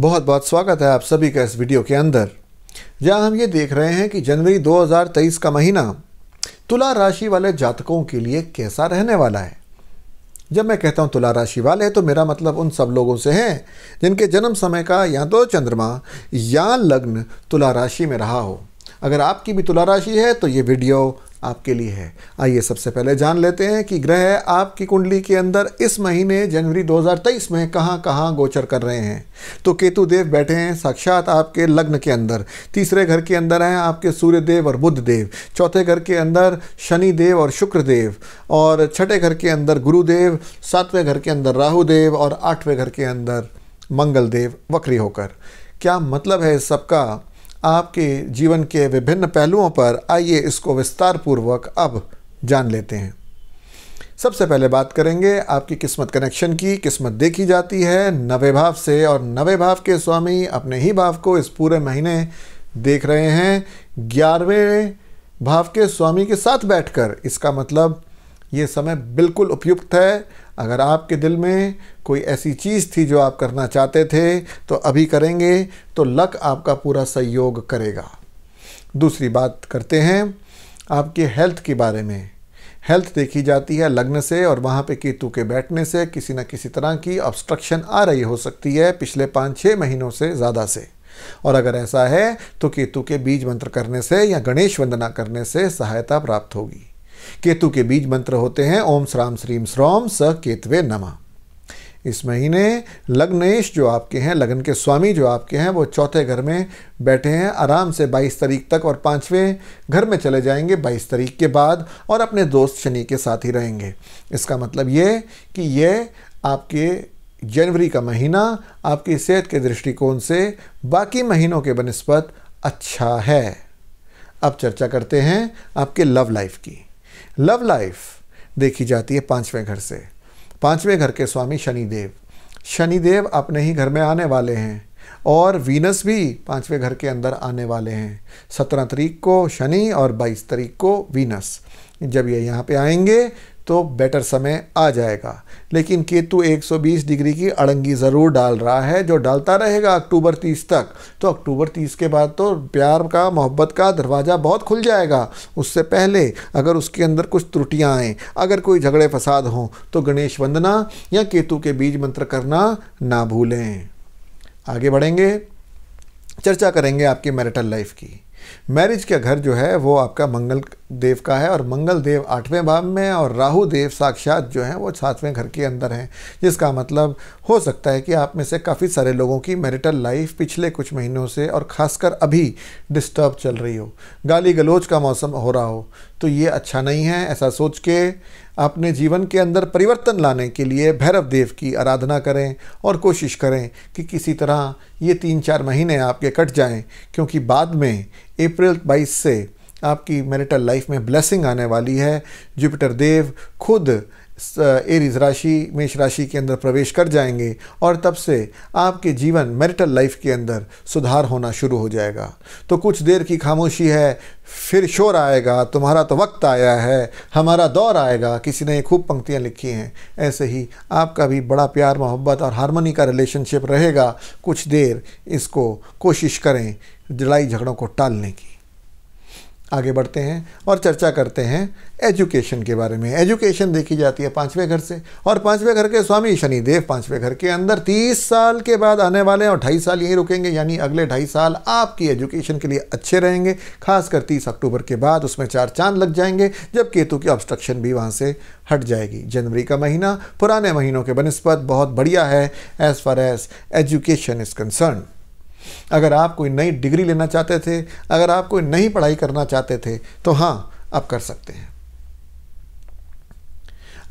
बहुत बहुत स्वागत है आप सभी का इस वीडियो के अंदर जहां हम ये देख रहे हैं कि जनवरी 2023 का महीना तुला राशि वाले जातकों के लिए कैसा रहने वाला है जब मैं कहता हूँ तुला राशि वाले तो मेरा मतलब उन सब लोगों से है जिनके जन्म समय का या तो चंद्रमा या लग्न तुला राशि में रहा हो अगर आपकी भी तुला राशि है तो ये वीडियो आपके लिए है आइए सबसे पहले जान लेते हैं कि ग्रह आपकी कुंडली के अंदर इस महीने जनवरी 2023 में कहाँ कहाँ गोचर कर रहे हैं तो केतु देव बैठे हैं साक्षात आपके लग्न के अंदर तीसरे घर के अंदर हैं आपके सूर्य देव और बुद्ध देव चौथे घर के अंदर शनि देव और शुक्र देव और छठे घर के अंदर गुरुदेव सातवें घर के अंदर राहुदेव और आठवें घर के अंदर मंगल देव वक्री होकर क्या मतलब है इस सबका आपके जीवन के विभिन्न पहलुओं पर आइए इसको विस्तार पूर्वक अब जान लेते हैं सबसे पहले बात करेंगे आपकी किस्मत कनेक्शन की किस्मत देखी जाती है नवे भाव से और नवे भाव के स्वामी अपने ही भाव को इस पूरे महीने देख रहे हैं ग्यारहवें भाव के स्वामी के साथ बैठकर इसका मतलब ये समय बिल्कुल उपयुक्त है अगर आपके दिल में कोई ऐसी चीज़ थी जो आप करना चाहते थे तो अभी करेंगे तो लक आपका पूरा सहयोग करेगा दूसरी बात करते हैं आपके हेल्थ के बारे में हेल्थ देखी जाती है लग्न से और वहाँ पे केतु के बैठने से किसी न किसी तरह की ऑब्स्ट्रक्शन आ रही हो सकती है पिछले पाँच छः महीनों से ज़्यादा से और अगर ऐसा है तो केतु के बीज मंत्र करने से या गणेश वंदना करने से सहायता प्राप्त होगी केतु के बीज मंत्र होते हैं ओम श्राम श्रीम श्रोम स केतवे नमा इस महीने लग्नेश जो आपके हैं लगन के स्वामी जो आपके हैं वो चौथे घर में बैठे हैं आराम से 22 तारीख तक और पांचवें घर में चले जाएंगे 22 तारीख के बाद और अपने दोस्त शनि के साथ ही रहेंगे इसका मतलब ये कि ये आपके जनवरी का महीना आपकी सेहत के दृष्टिकोण से बाकी महीनों के बनस्पत अच्छा है अब चर्चा करते हैं आपके लव लाइफ की लव लाइफ देखी जाती है पांचवें घर से पांचवें घर के स्वामी शनिदेव शनिदेव अपने ही घर में आने वाले हैं और वीनस भी पांचवें घर के अंदर आने वाले हैं सत्रह तरीक को शनि और बाईस तरीक को वीनस जब ये यहाँ पे आएंगे तो बेटर समय आ जाएगा लेकिन केतु 120 डिग्री की अड़ंगी ज़रूर डाल रहा है जो डालता रहेगा अक्टूबर 30 तक तो अक्टूबर 30 के बाद तो प्यार का मोहब्बत का दरवाज़ा बहुत खुल जाएगा उससे पहले अगर उसके अंदर कुछ त्रुटियाँ आएँ अगर कोई झगड़े फसाद हों तो गणेश वंदना या केतु के बीज मंत्र करना ना भूलें आगे बढ़ेंगे चर्चा करेंगे आपकी मैरिटल लाइफ की मैरिज का घर जो है वो आपका मंगल देव का है और मंगल देव आठवें भाव में और राहु देव साक्षात जो हैं वो सातवें घर के अंदर हैं जिसका मतलब हो सकता है कि आप में से काफ़ी सारे लोगों की मैरिटल लाइफ पिछले कुछ महीनों से और ख़ासकर अभी डिस्टर्ब चल रही हो गाली गलोच का मौसम हो रहा हो तो ये अच्छा नहीं है ऐसा सोच के अपने जीवन के अंदर परिवर्तन लाने के लिए भैरव देव की आराधना करें और कोशिश करें कि किसी तरह ये तीन चार महीने आपके कट जाएं क्योंकि बाद में अप्रैल 22 से आपकी मैरिटल लाइफ में ब्लेसिंग आने वाली है जुपिटर देव खुद एरीज राशि मेष राशि के अंदर प्रवेश कर जाएंगे और तब से आपके जीवन मैरिटल लाइफ के अंदर सुधार होना शुरू हो जाएगा तो कुछ देर की खामोशी है फिर शोर आएगा तुम्हारा तो वक्त आया है हमारा दौर आएगा किसी ने खूब पंक्तियाँ लिखी हैं ऐसे ही आपका भी बड़ा प्यार मोहब्बत और हारमोनी का रिलेशनशिप रहेगा कुछ देर इसको कोशिश करें लड़ाई झगड़ों को टालने की आगे बढ़ते हैं और चर्चा करते हैं एजुकेशन के बारे में एजुकेशन देखी जाती है पाँचवें घर से और पाँचवें घर के स्वामी शनिदेव पाँचवें घर के अंदर तीस साल के बाद आने वाले हैं और ढाई साल यहीं रुकेंगे यानी अगले ढाई साल आपकी एजुकेशन के लिए अच्छे रहेंगे खासकर तीस अक्टूबर के बाद उसमें चार चांद लग जाएंगे जब केतु की ऑब्स्ट्रक्शन भी वहाँ से हट जाएगी जनवरी का महीना पुराने महीनों के बनस्पत बहुत बढ़िया है as far as education is concern अगर आप कोई नई डिग्री लेना चाहते थे अगर आप कोई नई पढ़ाई करना चाहते थे तो हाँ आप कर सकते हैं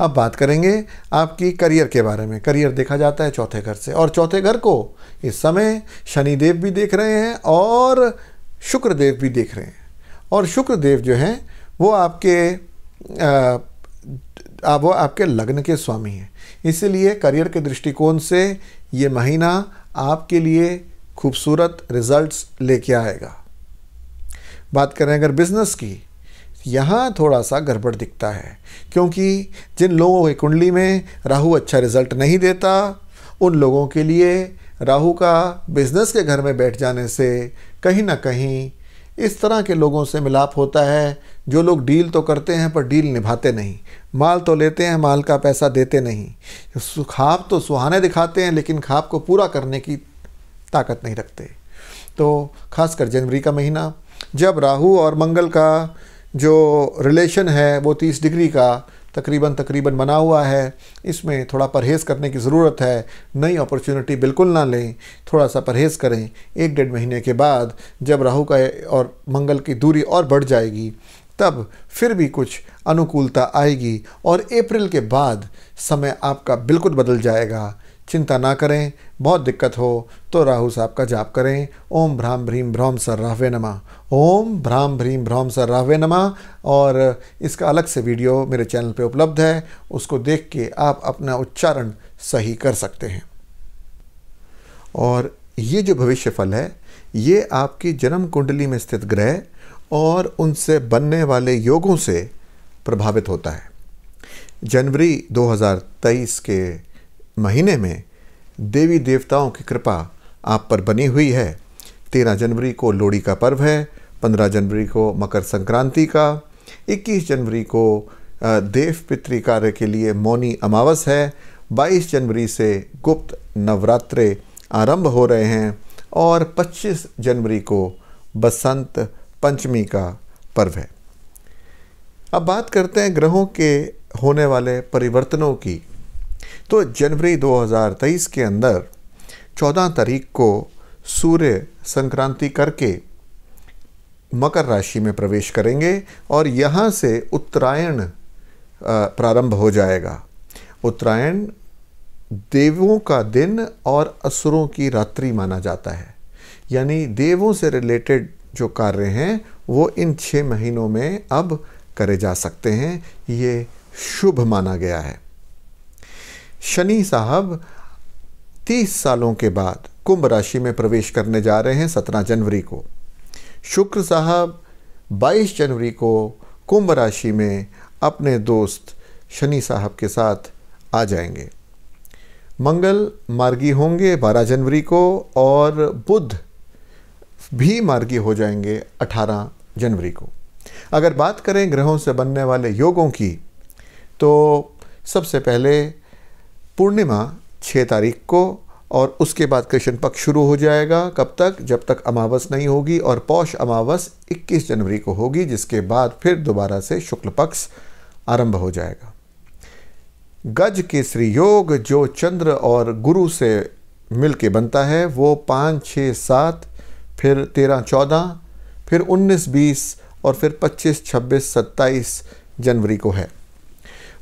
अब बात करेंगे आपकी करियर के बारे में करियर देखा जाता है चौथे घर से और चौथे घर को इस समय शनिदेव भी देख रहे हैं और शुक्रदेव भी देख रहे हैं और शुक्रदेव जो हैं वो आपके आ, वो आपके लग्न के स्वामी हैं इसलिए करियर के दृष्टिकोण से ये महीना आपके लिए खूबसूरत रिज़ल्ट्स लेके आएगा बात करें अगर बिज़नेस की यहाँ थोड़ा सा गड़बड़ दिखता है क्योंकि जिन लोगों की कुंडली में राहु अच्छा रिज़ल्ट नहीं देता उन लोगों के लिए राहु का बिज़नेस के घर में बैठ जाने से कहीं ना कहीं इस तरह के लोगों से मिलाप होता है जो लोग डील तो करते हैं पर डील निभाते नहीं माल तो लेते हैं माल का पैसा देते नहीं खाब तो सुहाने दिखाते हैं लेकिन खाब को पूरा करने की ताकत नहीं रखते तो खासकर जनवरी का महीना जब राहु और मंगल का जो रिलेशन है वो तीस डिग्री का तकरीबन तकरीबन बना हुआ है इसमें थोड़ा परहेज़ करने की ज़रूरत है नई अपॉर्चुनिटी बिल्कुल ना लें थोड़ा सा परहेज़ करें एक डेढ़ महीने के बाद जब राहु का और मंगल की दूरी और बढ़ जाएगी तब फिर भी कुछ अनुकूलता आएगी और अप्रैल के बाद समय आपका बिल्कुल बदल जाएगा चिंता ना करें बहुत दिक्कत हो तो राहु साहब का जाप करें ओम भ्राम भ्रीम भ्रौम सर राहवे नमा ओम भ्राम भ्रीम भ्रौम सर राहवे नमा और इसका अलग से वीडियो मेरे चैनल पे उपलब्ध है उसको देख के आप अपना उच्चारण सही कर सकते हैं और ये जो भविष्य फल है ये आपकी जन्म कुंडली में स्थित ग्रह और उनसे बनने वाले योगों से प्रभावित होता है जनवरी 2023 के महीने में देवी देवताओं की कृपा आप पर बनी हुई है तेरह जनवरी को लोहड़ी का पर्व है पंद्रह जनवरी को मकर संक्रांति का इक्कीस जनवरी को देव पितृ कार्य के लिए मौनी अमावस है बाईस जनवरी से गुप्त नवरात्रे आरंभ हो रहे हैं और पच्चीस जनवरी को बसंत पंचमी का पर्व है अब बात करते हैं ग्रहों के होने वाले परिवर्तनों की तो जनवरी 2023 के अंदर 14 तारीख को सूर्य संक्रांति करके मकर राशि में प्रवेश करेंगे और यहाँ से उत्तरायण प्रारंभ हो जाएगा उत्तरायण देवों का दिन और असुरों की रात्रि माना जाता है यानी देवों से रिलेटेड जो कार्य हैं वो इन छः महीनों में अब करे जा सकते हैं ये शुभ माना गया है शनि साहब तीस सालों के बाद कुंभ राशि में प्रवेश करने जा रहे हैं सत्रह जनवरी को शुक्र साहब बाईस जनवरी को कुंभ राशि में अपने दोस्त शनि साहब के साथ आ जाएंगे मंगल मार्गी होंगे बारह जनवरी को और बुध भी मार्गी हो जाएंगे अठारह जनवरी को अगर बात करें ग्रहों से बनने वाले योगों की तो सबसे पहले पूर्णिमा छः तारीख को और उसके बाद कृष्ण पक्ष शुरू हो जाएगा कब तक जब तक अमावस नहीं होगी और पौष अमावस 21 जनवरी को होगी जिसके बाद फिर दोबारा से शुक्ल पक्ष आरंभ हो जाएगा गज केसरी योग जो चंद्र और गुरु से मिल के बनता है वो पाँच छः सात फिर तेरह चौदह फिर उन्नीस बीस और फिर पच्चीस छब्बीस सत्ताईस जनवरी को है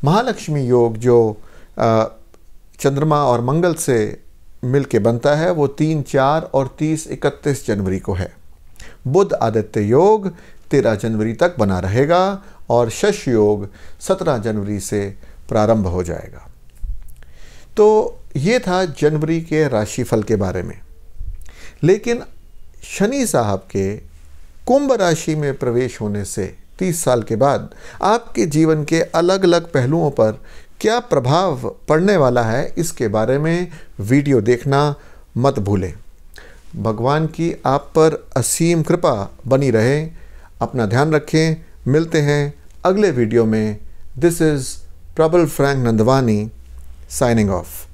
महालक्ष्मी योग जो चंद्रमा और मंगल से मिल के बनता है वो तीन चार और तीस इकतीस जनवरी को है बुध आदित्य योग तेरह जनवरी तक बना रहेगा और शश योग सत्रह जनवरी से प्रारंभ हो जाएगा तो ये था जनवरी के राशिफल के बारे में लेकिन शनि साहब के कुंभ राशि में प्रवेश होने से तीस साल के बाद आपके जीवन के अलग अलग पहलुओं पर क्या प्रभाव पड़ने वाला है इसके बारे में वीडियो देखना मत भूलें भगवान की आप पर असीम कृपा बनी रहे अपना ध्यान रखें मिलते हैं अगले वीडियो में this is Prabal Frank Nandwani signing of